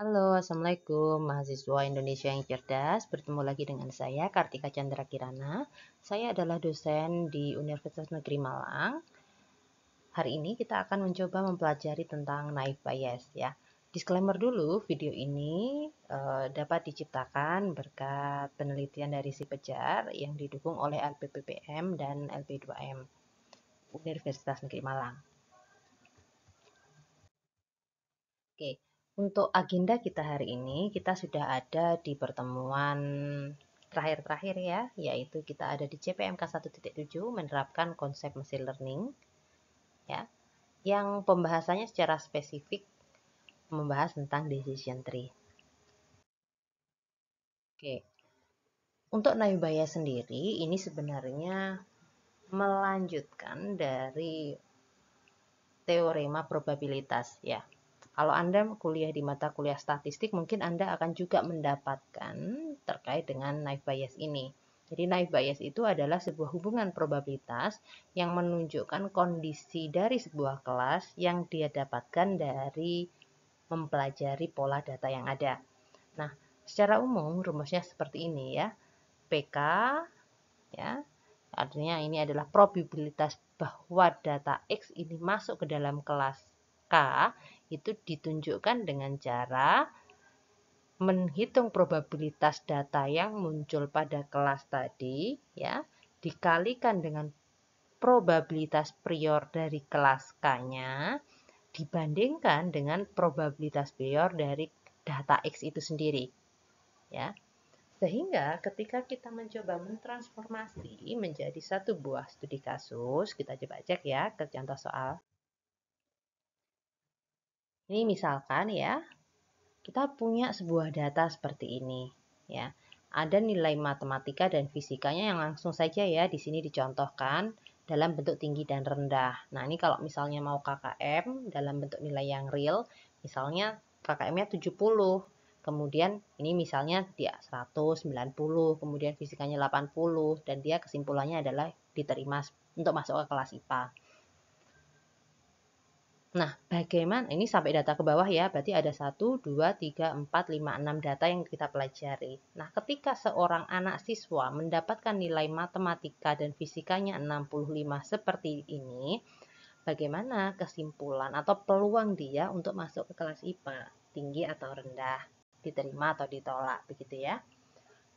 Halo, Assalamualaikum mahasiswa Indonesia yang cerdas. Bertemu lagi dengan saya Kartika Chandra Kirana. Saya adalah dosen di Universitas Negeri Malang. Hari ini kita akan mencoba mempelajari tentang naive bias ya. Disclaimer dulu, video ini e, dapat diciptakan berkat penelitian dari si pejar yang didukung oleh LPPPM dan LP2M Universitas Negeri Malang. Oke. Okay. Untuk agenda kita hari ini, kita sudah ada di pertemuan terakhir-terakhir ya, yaitu kita ada di CPMK 1.7 menerapkan konsep machine learning ya. Yang pembahasannya secara spesifik membahas tentang decision tree. Oke. Untuk Nayubaya sendiri ini sebenarnya melanjutkan dari teorema probabilitas ya kalau Anda kuliah di mata kuliah statistik, mungkin Anda akan juga mendapatkan terkait dengan naive bias ini. Jadi naive bias itu adalah sebuah hubungan probabilitas yang menunjukkan kondisi dari sebuah kelas yang dia dapatkan dari mempelajari pola data yang ada. Nah, secara umum rumusnya seperti ini ya. PK ya. Artinya ini adalah probabilitas bahwa data X ini masuk ke dalam kelas K itu ditunjukkan dengan cara menghitung probabilitas data yang muncul pada kelas tadi ya dikalikan dengan probabilitas prior dari kelas K-nya dibandingkan dengan probabilitas prior dari data X itu sendiri ya sehingga ketika kita mencoba mentransformasi menjadi satu buah studi kasus, kita coba cek ya ke contoh soal ini misalkan ya, kita punya sebuah data seperti ini ya. Ada nilai matematika dan fisikanya yang langsung saja ya di sini dicontohkan dalam bentuk tinggi dan rendah. Nah, ini kalau misalnya mau KKM dalam bentuk nilai yang real, misalnya KKM-nya 70, kemudian ini misalnya dia 190, kemudian fisikanya 80, dan dia kesimpulannya adalah diterima untuk masuk ke kelas IPA. Nah, bagaimana ini sampai data ke bawah ya, berarti ada 1, 2, 3, 4, 5, 6 data yang kita pelajari. Nah, ketika seorang anak siswa mendapatkan nilai matematika dan fisikanya 65 seperti ini, bagaimana kesimpulan atau peluang dia untuk masuk ke kelas IPA, tinggi atau rendah, diterima atau ditolak, begitu ya.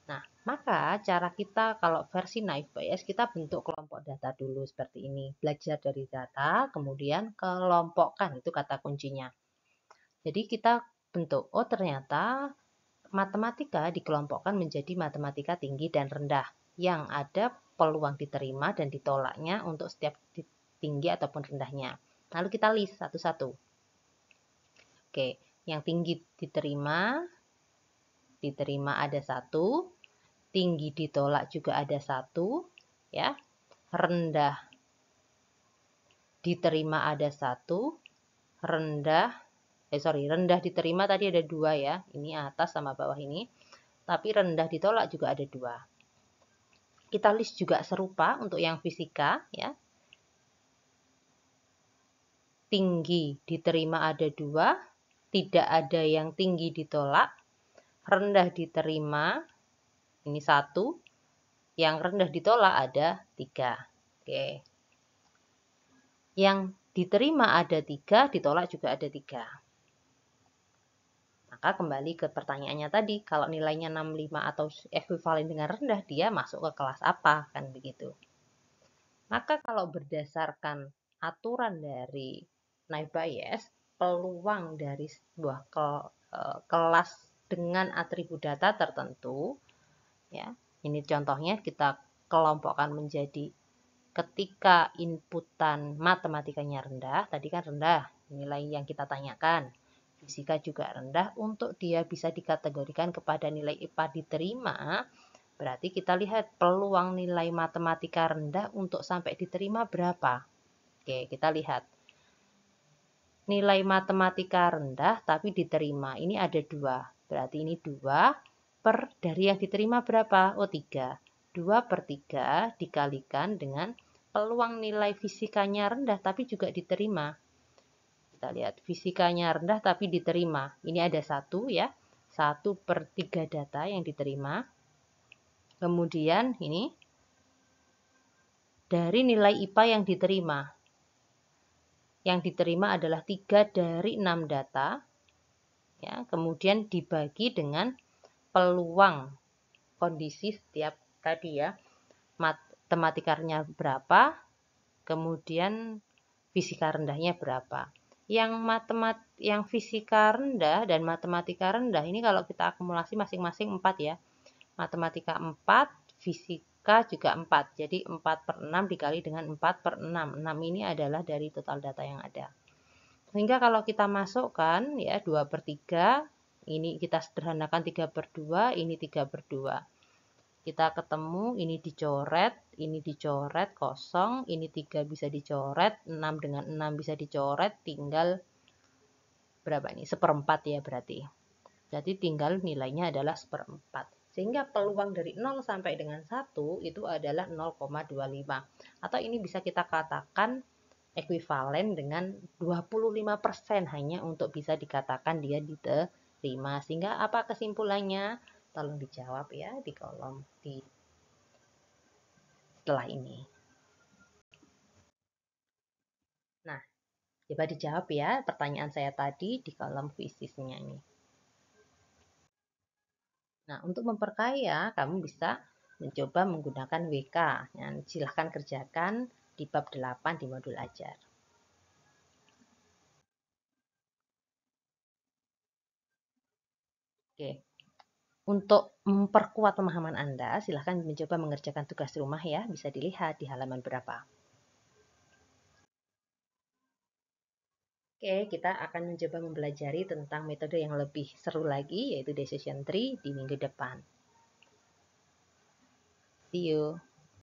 Nah, maka cara kita kalau versi naif bias kita bentuk kelompok data dulu seperti ini. Belajar dari data, kemudian kelompokkan itu kata kuncinya. Jadi kita bentuk, oh ternyata matematika dikelompokkan menjadi matematika tinggi dan rendah yang ada peluang diterima dan ditolaknya untuk setiap tinggi ataupun rendahnya. Lalu kita list satu-satu. Oke, yang tinggi diterima, diterima ada satu, tinggi ditolak juga ada satu, ya, rendah diterima ada satu, rendah, eh sorry, rendah diterima tadi ada dua ya, ini atas sama bawah ini, tapi rendah ditolak juga ada dua. Kita list juga serupa untuk yang fisika, ya. Tinggi diterima ada dua, tidak ada yang tinggi ditolak, rendah diterima ini satu yang rendah ditolak ada tiga oke yang diterima ada tiga ditolak juga ada tiga maka kembali ke pertanyaannya tadi kalau nilainya 65 atau ekuivalen dengan rendah dia masuk ke kelas apa kan begitu maka kalau berdasarkan aturan dari naib bias peluang dari sebuah ke, eh, kelas dengan atribut data tertentu. Ya, ini contohnya kita kelompokkan menjadi ketika inputan matematikanya rendah, tadi kan rendah nilai yang kita tanyakan. Fisika juga rendah untuk dia bisa dikategorikan kepada nilai IPA diterima. Berarti kita lihat peluang nilai matematika rendah untuk sampai diterima berapa. Oke, kita lihat nilai matematika rendah tapi diterima. Ini ada dua. Berarti ini 2 per dari yang diterima berapa? Oh 3. 2 per 3 dikalikan dengan peluang nilai fisikanya rendah tapi juga diterima. Kita lihat fisikanya rendah tapi diterima. Ini ada 1 ya. 1 per 3 data yang diterima. Kemudian ini dari nilai IPA yang diterima. Yang diterima adalah 3 dari 6 data ya, kemudian dibagi dengan peluang kondisi setiap tadi ya matematikarnya berapa kemudian fisika rendahnya berapa yang matemat yang fisika rendah dan matematika rendah ini kalau kita akumulasi masing-masing 4 ya matematika 4 fisika juga 4 jadi 4 per 6 dikali dengan 4 per 6 6 ini adalah dari total data yang ada sehingga kalau kita masukkan ya 2 per 3, ini kita sederhanakan 3 per 2, ini 3 per 2. Kita ketemu, ini dicoret, ini dicoret, kosong, ini 3 bisa dicoret, 6 dengan 6 bisa dicoret, tinggal berapa ini? Seperempat ya berarti. Jadi tinggal nilainya adalah seperempat sehingga peluang dari 0 sampai dengan 1 itu adalah 0,25 atau ini bisa kita katakan 0,25 ekuivalen dengan 25% hanya untuk bisa dikatakan dia diterima. Sehingga apa kesimpulannya? Tolong dijawab ya di kolom di setelah ini. Nah, coba dijawab ya pertanyaan saya tadi di kolom kuisisnya ini. Nah, untuk memperkaya, kamu bisa mencoba menggunakan WK. silahkan kerjakan di bab 8 di modul ajar. Oke. Untuk memperkuat pemahaman Anda, silahkan mencoba mengerjakan tugas rumah ya, bisa dilihat di halaman berapa. Oke, kita akan mencoba mempelajari tentang metode yang lebih seru lagi, yaitu decision tree di minggu depan. See you.